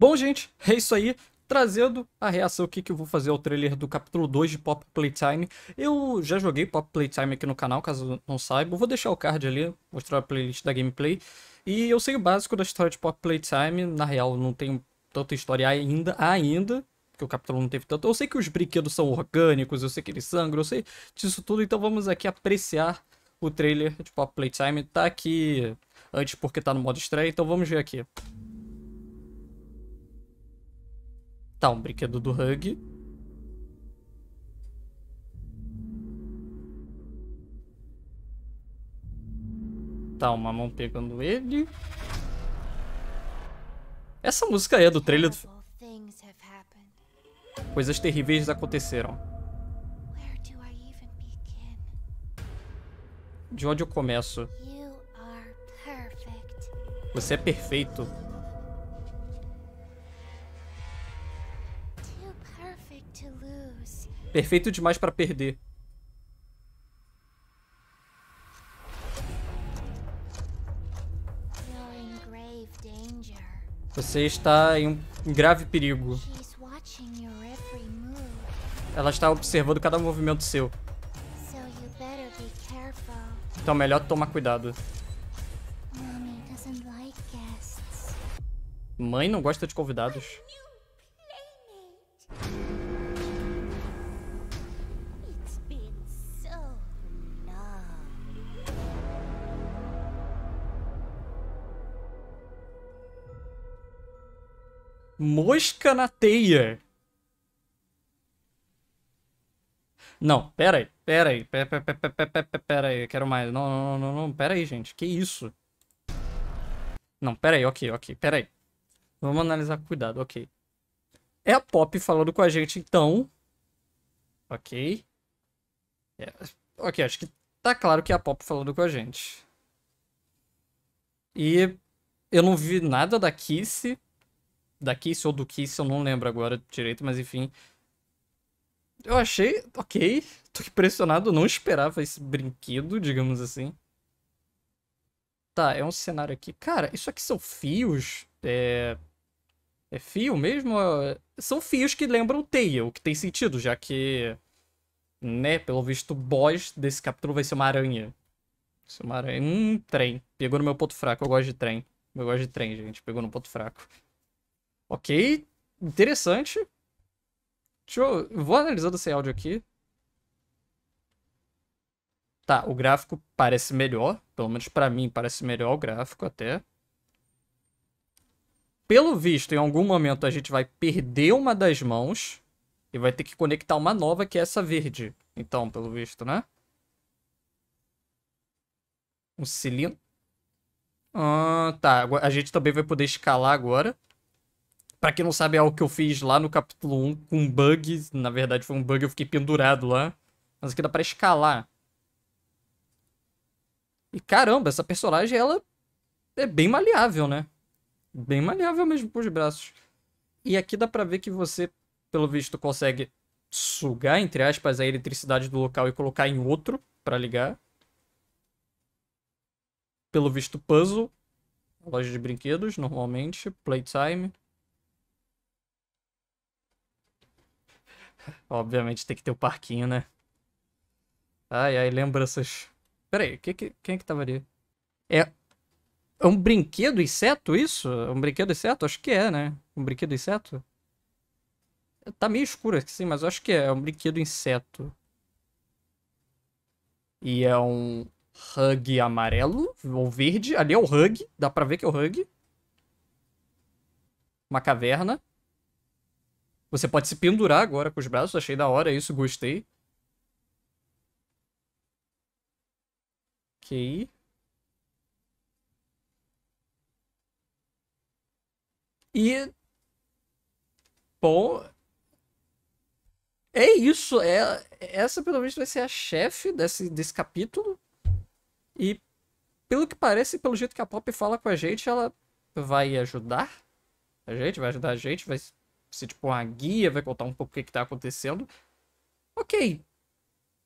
Bom, gente, é isso aí. Trazendo a reação aqui que eu vou fazer ao trailer do capítulo 2 de Pop Playtime. Eu já joguei Pop Playtime aqui no canal, caso não saiba. Eu vou deixar o card ali, mostrar a playlist da gameplay. E eu sei o básico da história de Pop Playtime. Na real, não tenho tanta história ainda, ainda que o capítulo não teve tanto. Eu sei que os brinquedos são orgânicos, eu sei que eles sangram, eu sei disso tudo. Então vamos aqui apreciar o trailer de Pop Playtime. Tá aqui antes porque tá no modo estreia, então vamos ver aqui. Tá, um brinquedo do Hug. Tá, uma mão pegando ele. Essa música é do trailer do... Coisas terríveis aconteceram. De onde eu começo? Você é perfeito. Perfeito demais pra perder. Você está em um grave perigo. Ela está observando cada movimento seu. Então melhor tomar cuidado. Mãe não gosta de convidados. Mosca na teia. Não, pera aí, pera aí, pera, pera, aí, quero mais. Não, não, não, não, pera aí, gente, que isso? Não, pera aí, ok, ok, pera aí. Vamos analisar com cuidado, ok. É a Pop falando com a gente, então. Ok. É. Ok, acho que tá claro que é a Pop falando com a gente. E eu não vi nada da Kiss, da Kiss ou do Kiss, eu não lembro agora direito, mas enfim. Eu achei, ok, tô impressionado, não esperava esse brinquedo, digamos assim. Tá, é um cenário aqui. Cara, isso aqui são fios? É... É fio mesmo? É, são fios que lembram teia, o que tem sentido, já que... Né, pelo visto, o boss desse capítulo vai ser uma aranha. Vai ser uma aranha. Um trem. Pegou no meu ponto fraco, eu gosto de trem. Eu gosto de trem, gente. Pegou no ponto fraco. Ok, interessante. Deixa eu... Vou analisando esse áudio aqui. Tá, o gráfico parece melhor. Pelo menos para mim parece melhor o gráfico até. Pelo visto, em algum momento a gente vai perder uma das mãos e vai ter que conectar uma nova, que é essa verde. Então, pelo visto, né? Um cilindro. Ah, tá. A gente também vai poder escalar agora. Pra quem não sabe, é algo que eu fiz lá no capítulo 1 com um bug. Na verdade, foi um bug, eu fiquei pendurado lá. Mas aqui dá pra escalar. E caramba, essa personagem, ela é bem maleável, né? Bem maleável mesmo pros braços. E aqui dá pra ver que você, pelo visto, consegue sugar, entre aspas, a eletricidade do local e colocar em outro para ligar. Pelo visto, puzzle. Loja de brinquedos, normalmente. Playtime. Obviamente tem que ter o parquinho, né? Ai, ai, lembranças. Peraí, que, que, quem é que tava ali? É, é um brinquedo inseto isso? É um brinquedo inseto? Acho que é, né? Um brinquedo inseto? Tá meio escuro assim, mas eu acho que é. É um brinquedo inseto. E é um rug amarelo ou verde. Ali é o rug. Dá pra ver que é o rug. Uma caverna. Você pode se pendurar agora com os braços, achei da hora isso, gostei. Ok. E. Bom. É isso. É, essa, pelo menos, vai ser a chefe desse, desse capítulo. E, pelo que parece, pelo jeito que a Pop fala com a gente, ela vai ajudar a gente, vai ajudar a gente, vai ser tipo uma guia, vai contar um pouco o que, está acontecendo. Ok.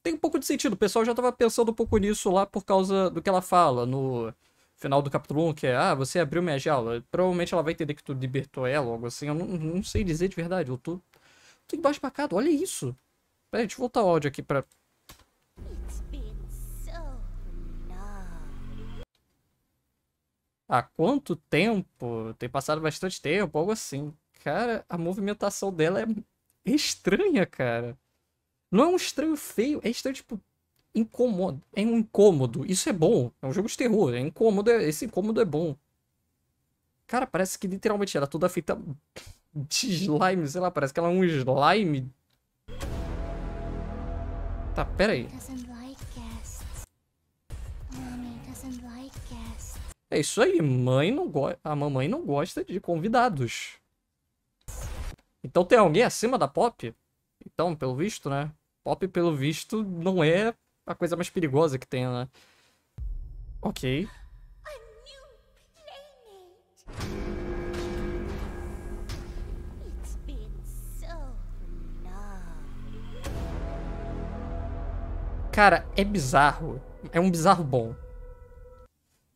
Tem um pouco de sentido. O pessoal já estava pensando um pouco nisso lá por causa do que ela fala no final do capítulo 1, que é, ah, você abriu minha jaula. Provavelmente ela vai entender que tu libertou ela, algo assim. Eu não, não sei dizer de verdade. Eu tô, tô embaixo bacado. Olha isso. Peraí, deixa eu voltar o áudio aqui pra... Há quanto tempo? Tem passado bastante tempo, algo assim. Cara, a movimentação dela é estranha, cara. Não é um estranho feio, é estranho, tipo, incômodo. É um incômodo. Isso é bom. É um jogo de terror. É incômodo. É, esse incômodo é bom. Cara, parece que literalmente era é toda feita de slime, sei lá, parece que ela é um slime. Tá, pera aí. É isso aí, mãe não go A mamãe não gosta de convidados. Então tem alguém acima da Pop? Então, pelo visto, né? Pop, pelo visto, não é a coisa mais perigosa que tem, né? Ok. Cara, é bizarro. É um bizarro bom.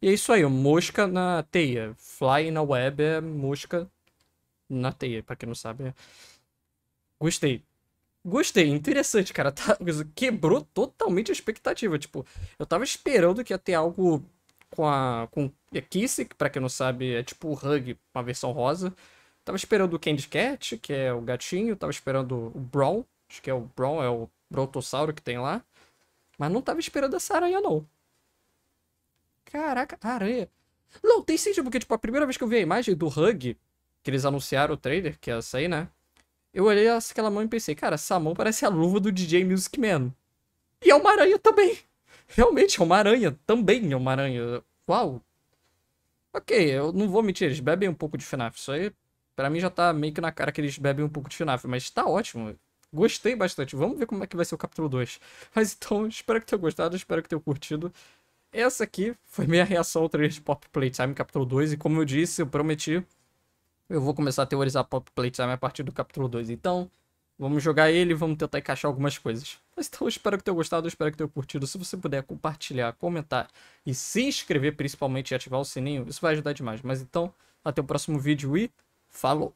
E é isso aí, mosca na teia. Fly na web é mosca na teia, pra quem não sabe. É. Gostei. Gostei, interessante, cara. Tá, quebrou totalmente a expectativa. Tipo, eu tava esperando que ia ter algo com a. com a Kissy, que pra quem não sabe, é tipo o Hug, uma versão rosa. Tava esperando o Candy Cat, que é o gatinho, tava esperando o Brawl, acho que é o Brawl, é o Brontossauro que tem lá. Mas não tava esperando essa aranha, não. Caraca, aranha. Não, tem sentido, porque, tipo, a primeira vez que eu vi a imagem do Hug, que eles anunciaram o trailer, que ia sair, né? Eu olhei aquela mão e pensei, cara, essa mão parece a luva do DJ Music Man. E é uma aranha também. Realmente é uma aranha. Também é uma aranha. Uau. Ok, eu não vou mentir, eles bebem um pouco de FNAF. Isso aí, pra mim, já tá meio que na cara que eles bebem um pouco de FNAF. Mas tá ótimo. Gostei bastante. Vamos ver como é que vai ser o capítulo 2. Mas então, espero que tenham gostado, espero que tenham curtido. Essa aqui foi minha reação ao trailer de Pop Playtime capítulo 2. E como eu disse, eu prometi eu vou começar a teorizar pop playtime a partir do capítulo 2. Então, vamos jogar ele e vamos tentar encaixar algumas coisas. Mas então, eu espero que tenham gostado, eu espero que tenham curtido. Se você puder compartilhar, comentar e se inscrever, principalmente, e ativar o sininho, isso vai ajudar demais. Mas então, até o próximo vídeo e falou!